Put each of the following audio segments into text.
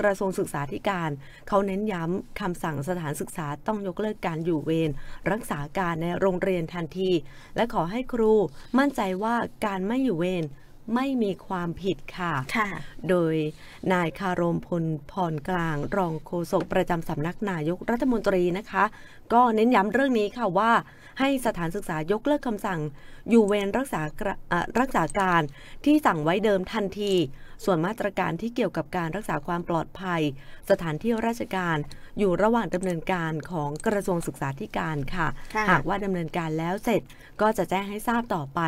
กระทรวงศึกษาธิการ เขาเน้นย้ำคำสั่งสถานศึกษาต้องยกเลิกการอยู่เวรรักษาการในโรงเรียนทันที และขอให้ครูมั่นใจว่าการไม่อยู่เวรไม่มีความผิดค่ะค่ะโดยนายคารมพลพรกลาง รองโฆษกประจำสำนักนายกรัฐมนตรีนะคะ ก็เน้นย้ำเรื่องนี้ค่ะว่า ให้สถานศึกษายกเลิกคำสั่งอยู่เวรรักษารักษาการที่สั่งไว้เดิมทันที ส่วนมาตรการที่เกี่ยวกับการรักษาความปลอดภัย สถานที่ราชการอยู่ระหว่างดำเนินการของกระทรวงศึกษาธิการค่ะหากว่าดำเนินการแล้วเสร็จก็จะแจ้งให้ทราบต่อไป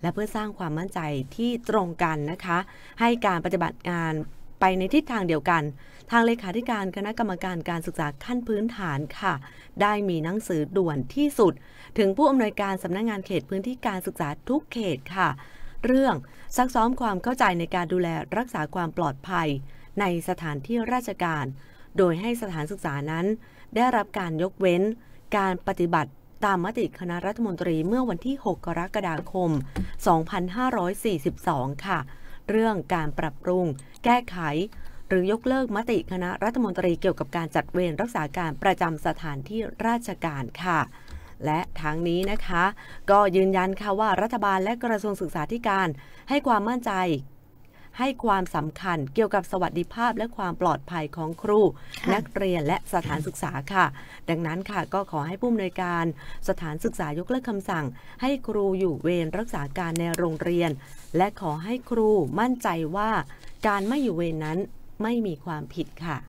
และเพื่อสร้างความมั่นใจที่ตรงกันนะคะ ให้การปฏิบัติงานไปในทิศทางเดียวกัน ทางเลขาธิการคณะกรรมการการศึกษาขั้นพื้นฐานค่ะ ได้มีหนังสือด่วนที่สุด ถึงผู้อำนวยการสำนักงงานเขตพื้นที่การศึกษาทุกเขตค่ะ เรื่องซักซ้อมความเข้าใจในการดูแลรักษาความปลอดภัยในสถานที่ราชการ โดยให้สถานศึกษานั้น ได้รับการยกเว้นการปฏิบัติตามมติคณะรัฐมนตรีเมื่อวันที่ 6 กรกฎาคม 2542 ค่ะ เรื่องการปรับปรุง แก้ไข หรือยกเลิกมติคณะรัฐมนตรีเกี่ยวกับการจัดเวรรักษาการประจำสถานที่ราชการค่ะ และทั้งนี้นะคะ ก็ยืนยันค่ะว่ารัฐบาลและกระทรวงศึกษาธิการให้ความมั่นใจให้ความสำคัญเกี่ยวกับสวัสดิภาพและความปลอดภัยของครู นักเรียนและสถานศึกษาค่ะ ดังนั้นค่ะก็ขอให้ผู้อำนวยการ สถานศึกษายกเลิกคำสั่ง ให้ครูอยู่เวรรักษาการในโรงเรียน และขอให้ครู มั่นใจว่า การไม่อยู่เวรนั้นไม่มีความผิดค่ะ